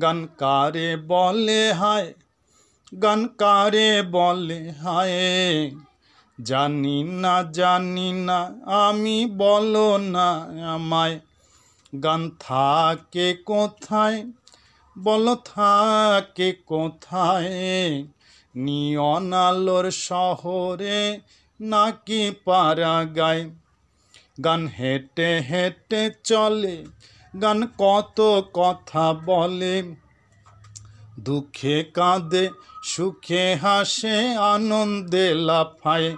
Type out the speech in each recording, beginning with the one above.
গান কারে বলে হায় গান কারে বলে হায় জানি না জানি না আমি বলো না আমায় গান থাকে কোথায় বলো থাকে কোথায় নিয়নালোর শহরে নাকি পাড়া গায় গান হেঁটে হেঁটে চলে গান কত কথা বলে দুঃখে কাঁদে সুখে হাসে আনন্দে লাফায়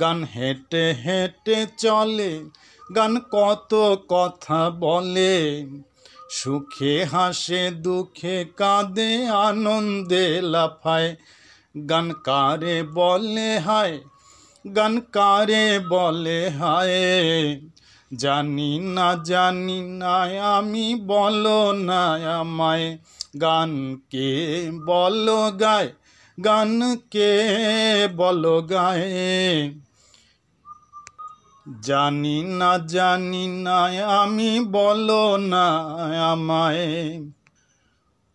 গান হেঁটে হেঁটে চলে গান কত কথা বলে সুখে হাসে দুঃখে কাঁদে আনন্দে লাফায় গান কারে বলে হায় গান কারে বলে হায় জানি না জানি না আমি বলো না আমায় গানকে বলো গায় গানকে বলো গায়ে জানি না জানি না আমি বলো না আমায়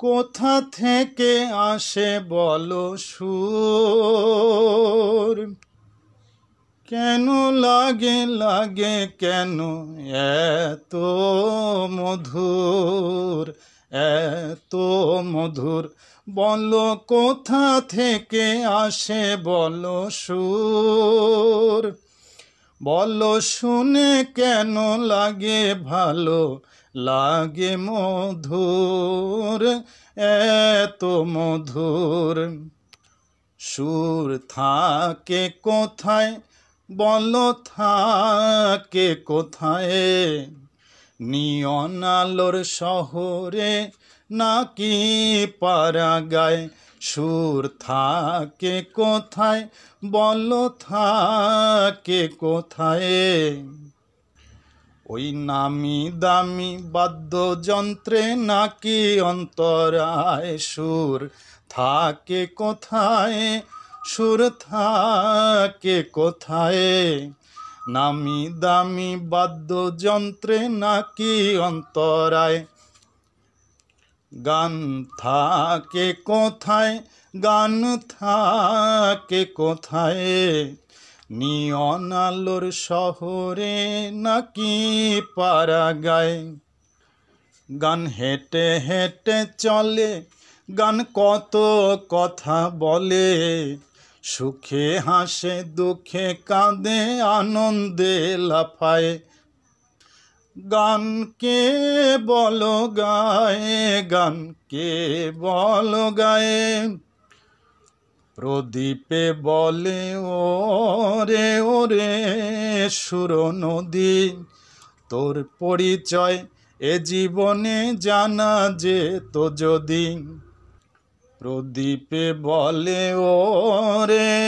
কোথা থেকে আসে বলো সুর কেন লাগে লাগে কেন এত মধুর এত মধুর বলো কোথা থেকে আসে বলো সুর বলো শুনে কেন লাগে ভালো লাগে মধুর এত মধুর সুর থাকে কোথায় বল থাকে কোথায় নিয়নালোর শহরে নাকি গায় সুর থাকে কোথায় বল থাকে কোথায় ওই নামি দামি বাদ্যযন্ত্রে নাকি অন্তরায় সুর থাকে কোথায় সুর থাকে কোথায় নামি দামি বাদ্যযন্ত্রে নাকি অন্তরায় গান থাকে কোথায় গান থাকে কোথায় নিয়ন আলোর শহরে নাকি গায় গান হেঁটে হেঁটে চলে গান কত কথা বলে সুখে হাসে দুঃখে কাঁদে আনন্দে লাফায় গানকে বল গায়ে গানকে বল গায়ে প্রদীপে বলে ও রে ও রে সুর নদী তোর পরিচয় এ জীবনে জানা যে তো যদি প্রদীপে বলে ও রে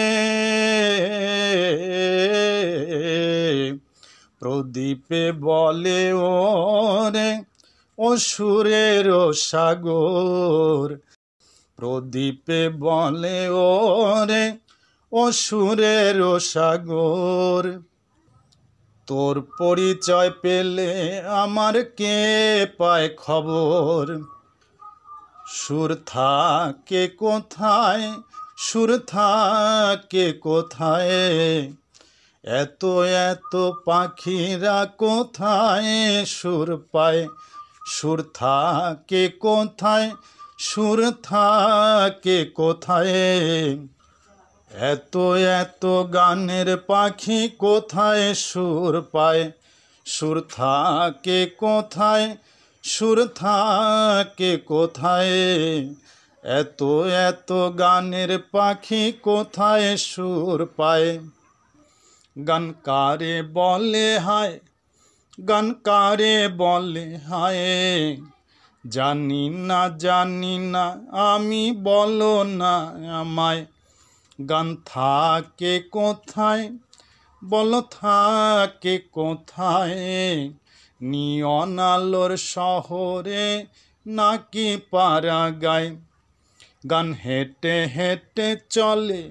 প্রদীপে বলে ও রে অসুরের সাগর প্রদীপে বলে ও রে অসুরের সাগর তোর পরিচয় পেলে আমার কে পায় খবর সুর থাকে কোথায় সুর থাকে কোথায় এত এত পাখিরা কোথায় সুর পায় সুর থাকে কোথায় সুর থাকে কোথায় এত এত গানের পাখি কোথায় সুর পায় সুর থাকে কোথায় সুর থাকে কোথায় এত এত গানের পাখি কোথায় সুর পায় গান কারে বলে হায় গান কারে বলে হায় জানি না জানি না আমি বলো না আমায় গান থাকে কোথায় বলো থাকে কোথায় নিয়নালোর শহরে নাকি গায় গান হেঁটে হেঁটে চলে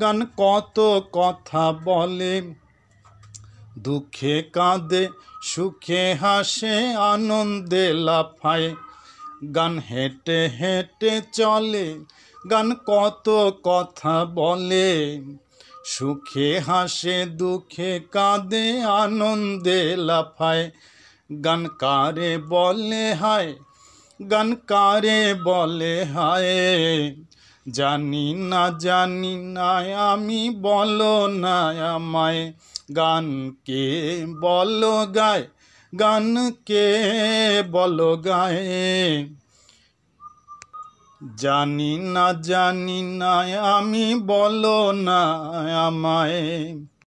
গান কত কথা বলে দুঃখে কাঁদে সুখে হাসে আনন্দে লাফায় গান হেঁটে হেঁটে চলে গান কত কথা বলে সুখে হাসে দুঃখে কাঁদে আনন্দে লাফায় গানকারে বলে হায় গানকারে বলে হায় জানি না জানি না আমি বলো না আমায় গান কে বলো গায় গান কে বলো গায়ে জানি না জানি না আমি বলো না আমায়